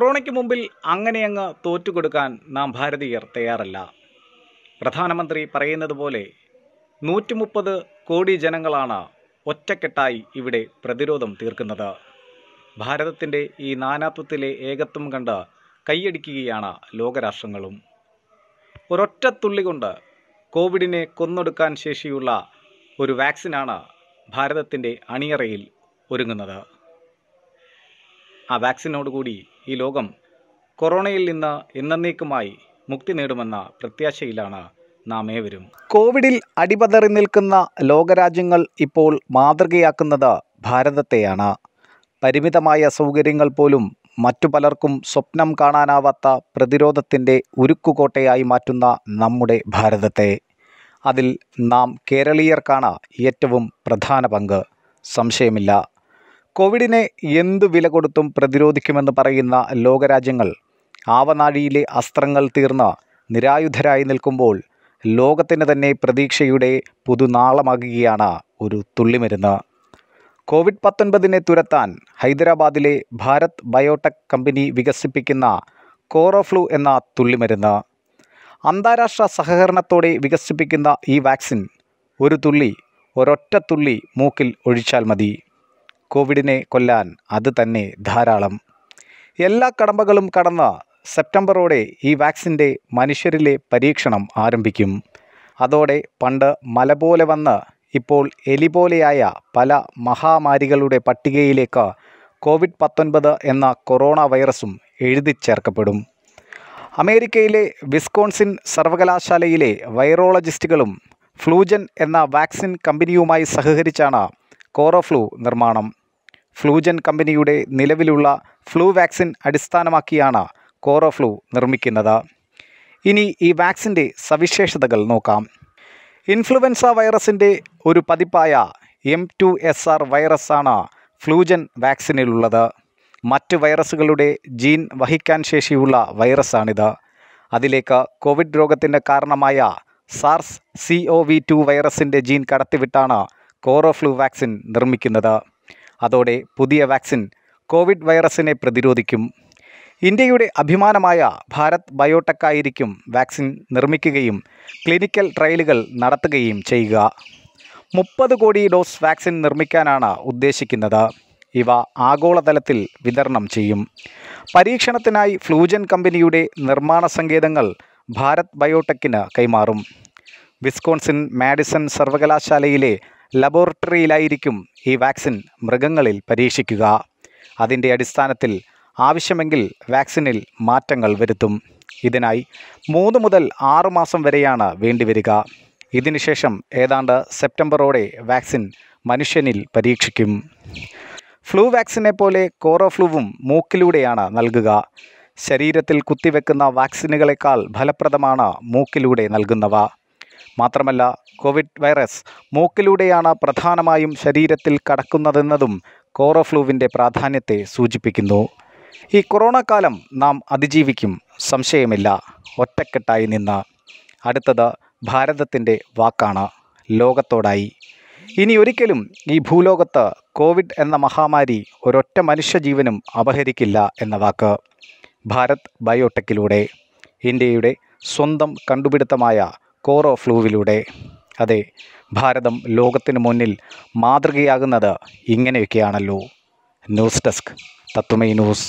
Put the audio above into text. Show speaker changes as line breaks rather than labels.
കൊറോണയ്ക്ക് മുമ്പിൽ അങ്ങനെയങ്ങ് തോറ്റുകൊടുക്കാൻ നാം ഭാരതീയർ തയ്യാറല്ല പ്രധാനമന്ത്രി പറയുന്നത് പോലെ നൂറ്റി മുപ്പത് കോടി ജനങ്ങളാണ് ഒറ്റക്കെട്ടായി ഇവിടെ പ്രതിരോധം തീർക്കുന്നത് ഭാരതത്തിൻ്റെ ഈ നാനാത്വത്തിലെ ഏകത്വം കണ്ട് കൈയടിക്കുകയാണ് ലോകരാഷ്ട്രങ്ങളും ഒരൊറ്റ തുള്ളി കൊണ്ട് കോവിഡിനെ കൊന്നൊടുക്കാൻ ശേഷിയുള്ള ഒരു വാക്സിനാണ് ഭാരതത്തിൻ്റെ അണിയറയിൽ ഒരുങ്ങുന്നത് ആ വാക്സിനോടുകൂടി ഈ ലോകം കൊറോണയിൽ നിന്ന് എന്നേക്കുമായി മുക്തി നേടുമെന്ന പ്രത്യാശയിലാണ് നാം ഏവരും കോവിഡിൽ അടിപതറി നിൽക്കുന്ന ലോകരാജ്യങ്ങൾ ഇപ്പോൾ മാതൃകയാക്കുന്നത് ഭാരതത്തെയാണ് പരിമിതമായ സൗകര്യങ്ങൾ പോലും മറ്റു പലർക്കും സ്വപ്നം കാണാനാവാത്ത പ്രതിരോധത്തിൻ്റെ ഉരുക്കുകോട്ടയായി മാറ്റുന്ന നമ്മുടെ ഭാരതത്തെ അതിൽ നാം കേരളീയർക്കാണ് ഏറ്റവും പ്രധാന പങ്ക് സംശയമില്ല കോവിഡിനെ എന്തു വില കൊടുത്തും പ്രതിരോധിക്കുമെന്ന് പറയുന്ന ലോകരാജ്യങ്ങൾ ആവനാഴിയിലെ അസ്ത്രങ്ങൾ തീർന്ന നിരായുധരായി നിൽക്കുമ്പോൾ ലോകത്തിന് തന്നെ പ്രതീക്ഷയുടെ പുതുനാളമാകുകയാണ് ഒരു തുള്ളിമരുന്ന് കോവിഡ് പത്തൊൻപതിനെ തുരത്താൻ ഹൈദരാബാദിലെ ഭാരത് ബയോടെക് കമ്പനി വികസിപ്പിക്കുന്ന കോറോഫ്ലൂ എന്ന തുള്ളിമരുന്ന് അന്താരാഷ്ട്ര സഹകരണത്തോടെ വികസിപ്പിക്കുന്ന ഈ വാക്സിൻ ഒരു തുള്ളി ഒരൊറ്റ തുള്ളി മൂക്കിൽ ഒഴിച്ചാൽ മതി കോവിഡിനെ കൊല്ലാൻ അത് തന്നെ ധാരാളം എല്ലാ കടമ്പകളും കടന്ന സെപ്റ്റംബറോടെ ഈ വാക്സിൻ്റെ മനുഷ്യരിലെ പരീക്ഷണം ആരംഭിക്കും അതോടെ പണ്ട് മല പോലെ വന്ന് ഇപ്പോൾ എലി പോലെയായ പല മഹാമാരികളുടെ പട്ടികയിലേക്ക് കോവിഡ് പത്തൊൻപത് എന്ന കൊറോണ വൈറസും എഴുതി ചേർക്കപ്പെടും അമേരിക്കയിലെ വിസ്കോൺസിൻ സർവകലാശാലയിലെ വൈറോളജിസ്റ്റുകളും ഫ്ലൂജൻ എന്ന വാക്സിൻ കമ്പനിയുമായി സഹകരിച്ചാണ് കോറോഫ്ലൂ നിർമ്മാണം ഫ്ലൂജൻ കമ്പനിയുടെ നിലവിലുള്ള ഫ്ലൂ വാക്സിൻ അടിസ്ഥാനമാക്കിയാണ് കോറോഫ്ലൂ നിർമ്മിക്കുന്നത് ഇനി ഈ വാക്സിൻ്റെ സവിശേഷതകൾ നോക്കാം ഇൻഫ്ലുവൻസ വൈറസിൻ്റെ ഒരു പതിപ്പായ എം ടു എസ് ആർ വൈറസാണ് ഫ്ലൂജൻ വാക്സിനിലുള്ളത് മറ്റ് വൈറസുകളുടെ ജീൻ വഹിക്കാൻ ശേഷിയുള്ള വൈറസാണിത് അതിലേക്ക് കോവിഡ് രോഗത്തിൻ്റെ കാരണമായ SARS C O V two വൈറസിൻ്റെ ജീൻ കടത്തിവിട്ടാണ് കോറോഫ്ലൂ വാക്സിൻ നിർമ്മിക്കുന്നത് അതോടെ പുതിയ വാക്സിൻ കോവിഡ് വൈറസിനെ പ്രതിരോധിക്കും ഇന്ത്യയുടെ അഭിമാനമായ ഭാരത് ബയോടെക്കായിരിക്കും വാക്സിൻ നിർമ്മിക്കുകയും ക്ലിനിക്കൽ ട്രയലുകൾ നടത്തുകയും ചെയ്യുക മുപ്പത് കോടി ഡോസ് വാക്സിൻ നിർമ്മിക്കാനാണ് ഉദ്ദേശിക്കുന്നത് ഇവ ആഗോളതലത്തിൽ വിതരണം ചെയ്യും പരീക്ഷണത്തിനായി ഫ്ലൂജൻ കമ്പനിയുടെ നിർമ്മാണ സങ്കേതങ്ങൾ ഭാരത് ബയോടെക്കിന് കൈമാറും വിസ്കോൺസിൻ മാഡിസൺ സർവകലാശാലയിലെ ലബോറട്ടറിയിലായിരിക്കും ഈ വാക്സിൻ മൃഗങ്ങളിൽ പരീക്ഷിക്കുക അതിൻ്റെ അടിസ്ഥാനത്തിൽ ആവശ്യമെങ്കിൽ വാക്സിനിൽ മാറ്റങ്ങൾ വരുത്തും ഇതിനായി മൂന്ന് മുതൽ ആറ് മാസം വരെയാണ് വേണ്ടിവരിക ഇതിനുശേഷം ഏതാണ്ട് സെപ്റ്റംബറോടെ വാക്സിൻ മനുഷ്യനിൽ പരീക്ഷിക്കും ഫ്ലൂ വാക്സിനെ പോലെ കോറോഫ്ലൂവും മൂക്കിലൂടെയാണ് നൽകുക ശരീരത്തിൽ കുത്തിവെക്കുന്ന വാക്സിനുകളെക്കാൾ ഫലപ്രദമാണ് മൂക്കിലൂടെ നൽകുന്നവ മാത്രമല്ല കോവിഡ് വൈറസ് മൂക്കിലൂടെയാണ് പ്രധാനമായും ശരീരത്തിൽ കടക്കുന്നതെന്നതും കോറോഫ്ലൂവിൻ്റെ പ്രാധാന്യത്തെ സൂചിപ്പിക്കുന്നു ഈ കൊറോണ കാലം നാം അതിജീവിക്കും സംശയമില്ല ഒറ്റക്കെട്ടായി നിന്ന് അടുത്തത് ഭാരതത്തിൻ്റെ വാക്കാണ് ലോകത്തോടായി ഇനി ഒരിക്കലും ഈ ഭൂലോകത്ത് കോവിഡ് എന്ന മഹാമാരി ഒരൊറ്റ മനുഷ്യജീവനും അപഹരിക്കില്ല എന്ന വാക്ക് ഭാരത് ബയോടെക്കിലൂടെ ഇന്ത്യയുടെ സ്വന്തം കണ്ടുപിടുത്തമായ കോറോ ഫ്ലൂവിലൂടെ അതെ ഭാരതം ലോകത്തിന് മുന്നിൽ മാതൃകയാകുന്നത് ഇങ്ങനെയൊക്കെയാണല്ലോ ന്യൂസ് ഡെസ്ക് തത്വമേ ന്യൂസ്